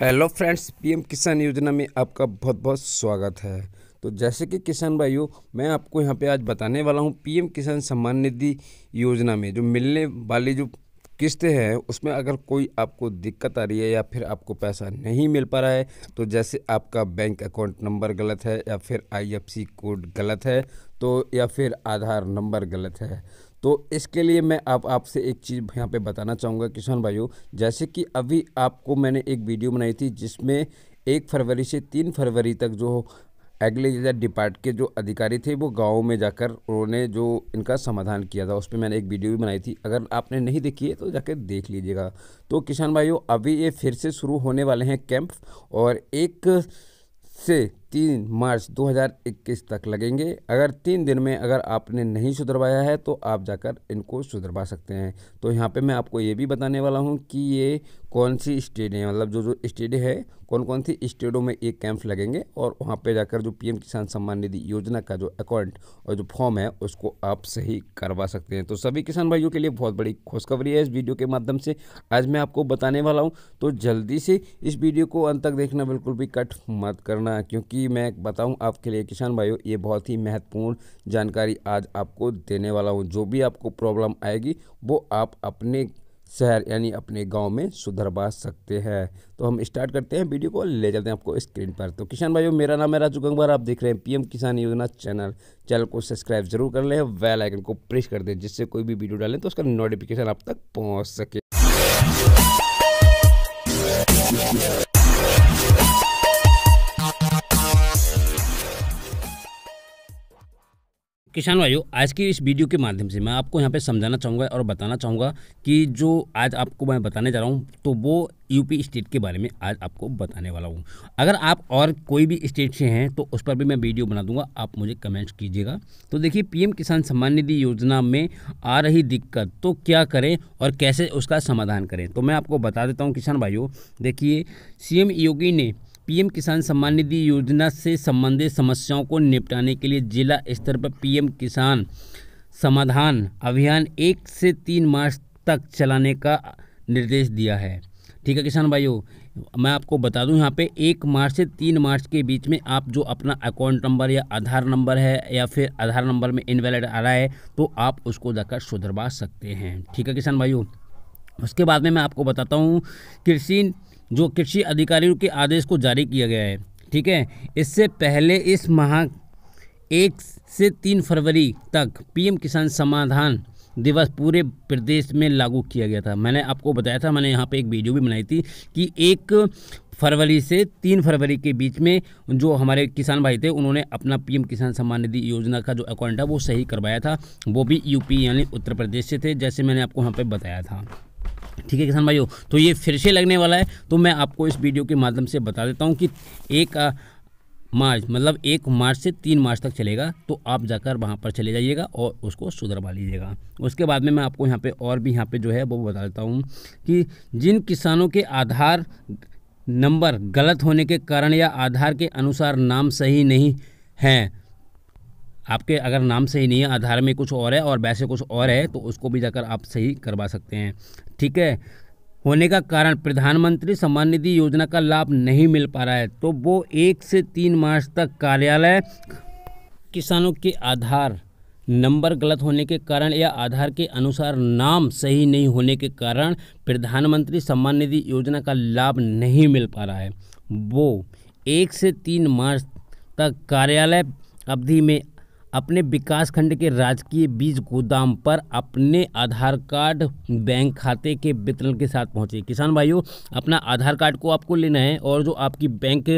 hello friends PM किसान योजना में आपका बहुत बहुत स्वागत है तो जैसे कि किसान भाइयों मैं आपको यहाँ पे आज बताने वाला हूँ पीएम किसान सम्मान निधि योजना में जो मिलने वाली जो किस्तें हैं उसमें अगर कोई आपको दिक्कत आ रही है या फिर आपको पैसा नहीं मिल पा रहा है तो जैसे आपका बैंक अकाउंट नंबर गलत है या फिर आई कोड गलत है तो या फिर आधार नंबर गलत है तो इसके लिए मैं आप आपसे एक चीज़ यहाँ पे बताना चाहूँगा किसान भाइयों जैसे कि अभी आपको मैंने एक वीडियो बनाई थी जिसमें एक फरवरी से तीन फरवरी तक जो एग्रीकल्चर डिपार्ट के जो अधिकारी थे वो गाँव में जाकर उन्होंने जो इनका समाधान किया था उस पर मैंने एक वीडियो भी बनाई थी अगर आपने नहीं देखी है तो जाकर देख लीजिएगा तो किसान भाइयों अभी ये फिर से शुरू होने वाले हैं कैंप और एक से तीन मार्च 2021 तक लगेंगे अगर तीन दिन में अगर आपने नहीं सुधरवाया है तो आप जाकर इनको सुधरवा सकते हैं तो यहाँ पे मैं आपको ये भी बताने वाला हूँ कि ये कौन सी स्टेट है मतलब जो जो स्टेट है कौन कौन सी स्टेटों में ये कैंप लगेंगे और वहाँ पे जाकर जो पीएम किसान सम्मान निधि योजना का जो अकाउंट और जो फॉर्म है उसको आप सही करवा सकते हैं तो सभी किसान भाइयों के लिए बहुत बड़ी खुशखबरी है इस वीडियो के माध्यम से आज मैं आपको बताने वाला हूँ तो जल्दी से इस वीडियो को अंत तक देखना बिल्कुल भी कट मत करना क्योंकि मैं बताऊँ आपके लिए किसान भाइयों ये बहुत ही महत्वपूर्ण जानकारी आज आपको देने वाला हूँ जो भी आपको प्रॉब्लम आएगी वो आप अपने शहर यानी अपने गांव में सुधरवा सकते हैं तो हम स्टार्ट करते हैं वीडियो को ले चलते हैं आपको स्क्रीन पर तो किसान भाइयों मेरा नाम है राजू गंगवार आप देख रहे हैं पीएम किसान योजना चैनल चैनल को सब्सक्राइब जरूर कर लें वेल आइकन को प्रेस कर दें जिससे कोई भी वीडियो डालें तो उसका नोटिफिकेशन आप तक पहुँच सके किसान भाइयों आज की इस वीडियो के माध्यम से मैं आपको यहाँ पे समझाना चाहूँगा और बताना चाहूँगा कि जो आज आपको मैं बताने जा रहा हूँ तो वो यूपी स्टेट के बारे में आज आपको बताने वाला हूँ अगर आप और कोई भी स्टेट से हैं तो उस पर भी मैं वीडियो बना दूंगा आप मुझे कमेंट्स कीजिएगा तो देखिए पीएम किसान सम्मान निधि योजना में आ रही दिक्कत तो क्या करें और कैसे उसका समाधान करें तो मैं आपको बता देता हूँ किसान भाइयों देखिए सी योगी ने पीएम किसान सम्मान निधि योजना से संबंधित समस्याओं को निपटाने के लिए जिला स्तर पर पीएम किसान समाधान अभियान एक से तीन मार्च तक चलाने का निर्देश दिया है ठीक है किसान भाइयों मैं आपको बता दूं यहाँ पे एक मार्च से तीन मार्च के बीच में आप जो अपना अकाउंट नंबर या आधार नंबर है या फिर आधार नंबर में इनवैलिड आ रहा है तो आप उसको जाकर सुधरवा सकते हैं ठीक है किसान भाइयों उसके बाद में मैं आपको बताता हूँ कृषि जो कृषि अधिकारियों के आदेश को जारी किया गया है ठीक है इससे पहले इस माह एक से तीन फरवरी तक पीएम किसान समाधान दिवस पूरे प्रदेश में लागू किया गया था मैंने आपको बताया था मैंने यहाँ पे एक वीडियो भी बनाई थी कि एक फरवरी से तीन फरवरी के बीच में जो हमारे किसान भाई थे उन्होंने अपना पीएम किसान सम्मान निधि योजना का जो अकाउंट है वो सही करवाया था वो भी यूपी यानी उत्तर प्रदेश से थे जैसे मैंने आपको यहाँ पर बताया था ठीक है किसान भाइयों तो ये फिर से लगने वाला है तो मैं आपको इस वीडियो के माध्यम से बता देता हूँ कि एक आ, मार्च मतलब एक मार्च से तीन मार्च तक चलेगा तो आप जाकर वहाँ पर चले जाइएगा और उसको सुधरवा लीजिएगा उसके बाद में मैं आपको यहाँ पे और भी यहाँ पे जो है वो बता देता हूँ कि जिन किसानों के आधार नंबर गलत होने के कारण या आधार के अनुसार नाम सही नहीं हैं आपके अगर नाम सही नहीं है आधार में कुछ और है और वैसे कुछ और है तो उसको भी जाकर आप सही करवा सकते हैं ठीक है होने का कारण प्रधानमंत्री सम्मान निधि योजना का लाभ नहीं मिल पा रहा है तो वो एक से तीन मार्च तक कार्यालय किसानों के आधार नंबर गलत होने के कारण या आधार के अनुसार नाम सही नहीं होने के कारण प्रधानमंत्री सम्मान निधि योजना का लाभ नहीं मिल पा रहा है वो एक से तीन मार्च तक कार्यालय अवधि में अपने विकास खंड के राजकीय बीज गोदाम पर अपने आधार कार्ड बैंक खाते के वितरण के साथ पहुंचे किसान भाइयों अपना आधार कार्ड को आपको लेना है और जो आपकी बैंक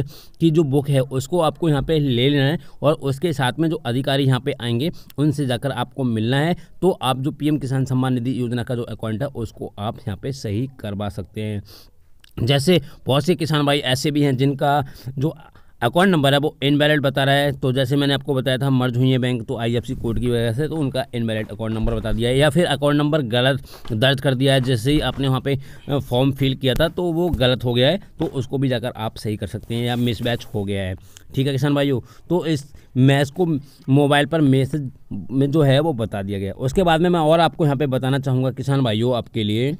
की जो बुक है उसको आपको यहाँ पे ले लेना है और उसके साथ में जो अधिकारी यहाँ पे आएंगे उनसे जाकर आपको मिलना है तो आप जो पी किसान सम्मान निधि योजना का जो अकाउंट है उसको आप यहाँ पर सही करवा सकते हैं जैसे बहुत से किसान भाई ऐसे भी हैं जिनका जो अकाउंट नंबर है वो इनवैलिड बता रहा है तो जैसे मैंने आपको बताया था मर्ज हुई है बैंक तो आईएफसी कोड की वजह से तो उनका इनवैलिड अकाउंट नंबर बता दिया है या फिर अकाउंट नंबर गलत दर्ज कर दिया है जैसे ही आपने वहाँ पे फॉर्म फिल किया था तो वो गलत हो गया है तो उसको भी जाकर आप सही कर सकते हैं या मिस हो गया है ठीक है किसान भाइयों तो इस मैच को मोबाइल पर मैसेज में जो है वो बता दिया गया उसके बाद में मैं और आपको यहाँ पर बताना चाहूँगा किसान भाइयों आपके लिए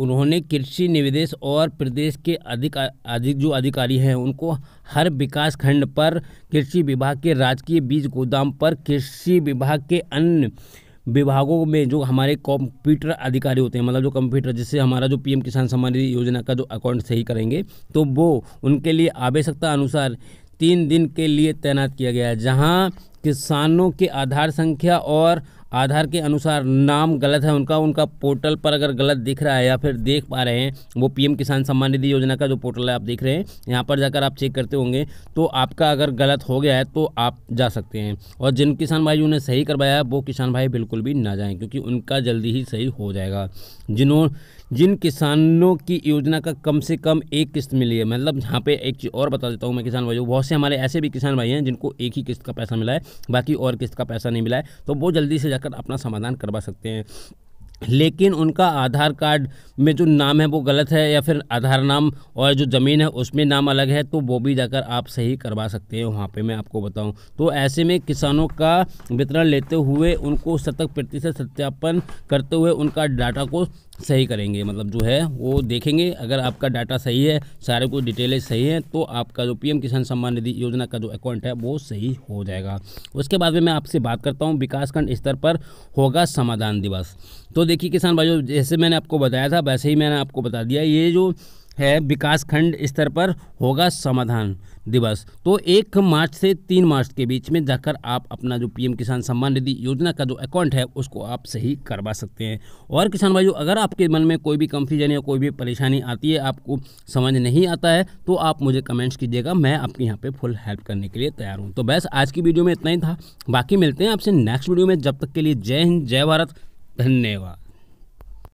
उन्होंने कृषि निवेश और प्रदेश के अधिक अधिक जो अधिकारी हैं उनको हर विकास खंड पर कृषि विभाग के राजकीय बीज गोदाम पर कृषि विभाग के अन्य विभागों में जो हमारे कंप्यूटर अधिकारी होते हैं मतलब जो कंप्यूटर जिससे हमारा जो पीएम किसान सम्मान निधि योजना का जो अकाउंट सही करेंगे तो वो उनके लिए आवश्यकता अनुसार तीन दिन के लिए तैनात किया गया है जहाँ किसानों के आधार संख्या और आधार के अनुसार नाम गलत है उनका उनका पोर्टल पर अगर गलत दिख रहा है या फिर देख पा रहे हैं वो पीएम किसान सम्मान निधि योजना का जो पोर्टल है आप देख रहे हैं यहाँ पर जाकर आप चेक करते होंगे तो आपका अगर गलत हो गया है तो आप जा सकते हैं और जिन किसान भाइयों ने सही करवाया वो किसान भाई बिल्कुल भी ना जाएँ क्योंकि उनका जल्दी ही सही हो जाएगा जिन्हों जिन किसानों की योजना का कम से कम एक किस्त मिली है मतलब यहाँ पे एक चीज़ और बता देता हूँ मैं किसान भाइयों बहुत से हमारे ऐसे भी किसान भाई हैं जिनको एक ही किस्त का पैसा मिला है बाकी और किस्त का पैसा नहीं मिला है तो वो जल्दी से जाकर अपना समाधान करवा सकते हैं लेकिन उनका आधार कार्ड में जो नाम है वो गलत है या फिर आधार नाम और जो ज़मीन है उसमें नाम अलग है तो वो भी जाकर आप सही करवा सकते हैं वहाँ पे मैं आपको बताऊं तो ऐसे में किसानों का वितरण लेते हुए उनको शतक प्रतिशत सत्यापन करते हुए उनका डाटा को सही करेंगे मतलब जो है वो देखेंगे अगर आपका डाटा सही है सारे कुछ डिटेलें सही हैं तो आपका जो पीएम किसान सम्मान निधि योजना का जो अकाउंट है वो सही हो जाएगा उसके बाद में मैं आपसे बात करता हूँ विकासखंड स्तर पर होगा समाधान दिवस तो देखिए किसान भाइयों जैसे मैंने आपको बताया था वैसे ही मैंने आपको बता दिया ये जो है विकास खंड स्तर पर होगा समाधान दिवस तो एक मार्च से तीन मार्च के बीच में जाकर आप अपना जो पीएम किसान सम्मान निधि योजना का जो अकाउंट है उसको आप सही करवा सकते हैं और किसान भाइयों अगर आपके मन में कोई भी कंफ्यूजन या कोई भी परेशानी आती है आपको समझ नहीं आता है तो आप मुझे कमेंट्स कीजिएगा मैं आपके यहाँ पर फुल हेल्प करने के लिए तैयार हूँ तो बस आज की वीडियो में इतना ही था बाकी मिलते हैं आपसे नेक्स्ट वीडियो में जब तक के लिए जय हिंद जय भारत धन्यवाद